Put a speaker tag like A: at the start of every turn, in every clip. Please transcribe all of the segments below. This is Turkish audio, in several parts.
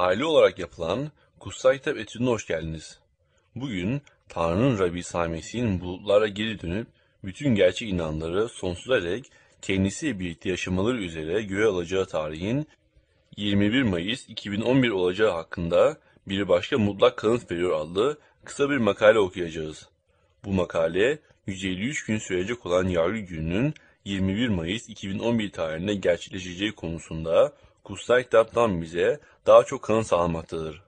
A: aile olarak yapılan Kutsal Kitap Etüdü'ne hoş geldiniz. Bugün Tanrı'nın Rabbi Samisi'nin bulutlara geri dönüp bütün gerçek inanları sonsuza dek kendisiyle birlikte yaşamaları üzere göğe alacağı tarihin 21 Mayıs 2011 olacağı hakkında bir başka mutlak kanıt veriyor adlı kısa bir makale okuyacağız. Bu makale 153 gün sürecek olan yargı gününün 21 Mayıs 2011 tarihinde gerçekleşeceği konusunda kutsal kitaptan bize daha çok kanı sağlamaktadır.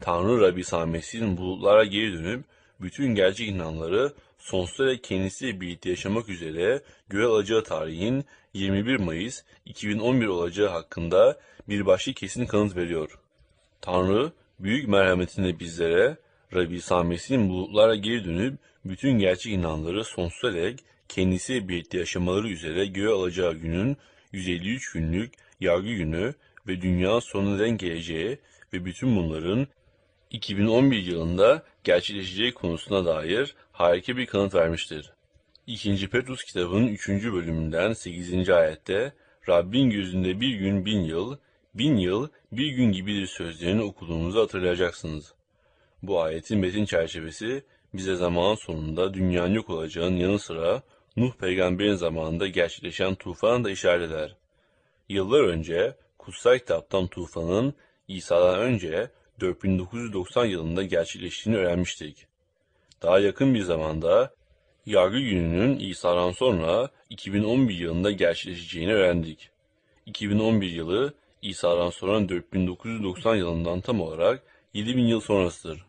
A: Tanrı Rabbi Samet'in bulutlara geri dönüp bütün gerçek inanları sonsuza ve kendisiyle birlikte yaşamak üzere göğe alacağı tarihin 21 Mayıs 2011 olacağı hakkında bir başka kesin kanıt veriyor. Tanrı büyük merhametinde bizlere Rabbi Samet'in bulutlara geri dönüp bütün gerçek inanları sonsuza dek kendisi birlikte yaşamaları üzere göğe alacağı günün 153 günlük yargı günü ve dünya sonuna denk geleceği ve bütün bunların 2011 yılında gerçekleşeceği konusuna dair harika bir kanıt vermiştir. 2. Petrus kitabının 3. bölümünden 8. ayette Rabbin gözünde bir gün bin yıl, bin yıl bir gün gibidir sözlerini okuduğumuzu hatırlayacaksınız. Bu ayetin metin çerçevesi bize zaman sonunda dünyanın yok olacağının yanı sıra Nuh peygamberin zamanında gerçekleşen tufana da işaret eder. Yıllar önce kutsal kitaptan tufanın İsa'dan önce 4990 yılında gerçekleştiğini öğrenmiştik. Daha yakın bir zamanda yargı gününün İsa'dan sonra 2011 yılında gerçekleşeceğini öğrendik. 2011 yılı İsa'dan sonra 4990 yılından tam olarak 7000 yıl sonrasıdır.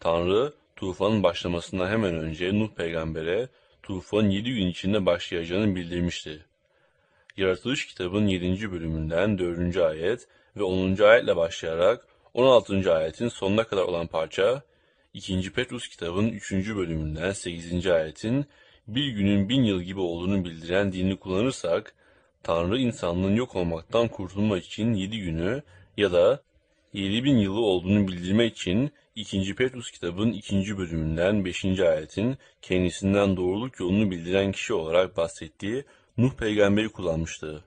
A: Tanrı tufanın başlamasından hemen önce Nuh peygambere tufan 7 gün içinde başlayacağını bildirmişti. Yaratılış kitabının 7. bölümünden 4. ayet ve 10. ayetle başlayarak 16. ayetin sonuna kadar olan parça, 2. Petrus kitabının 3. bölümünden 8. ayetin bir günün bin yıl gibi olduğunu bildiren dini kullanırsak, Tanrı insanlığın yok olmaktan kurtulma için 7 günü ya da 7000 yılı olduğunu bildirmek için 2. Petrus kitabın 2. bölümünden 5. ayetin kendisinden doğruluk yolunu bildiren kişi olarak bahsettiği Nuh peygamberi kullanmıştı.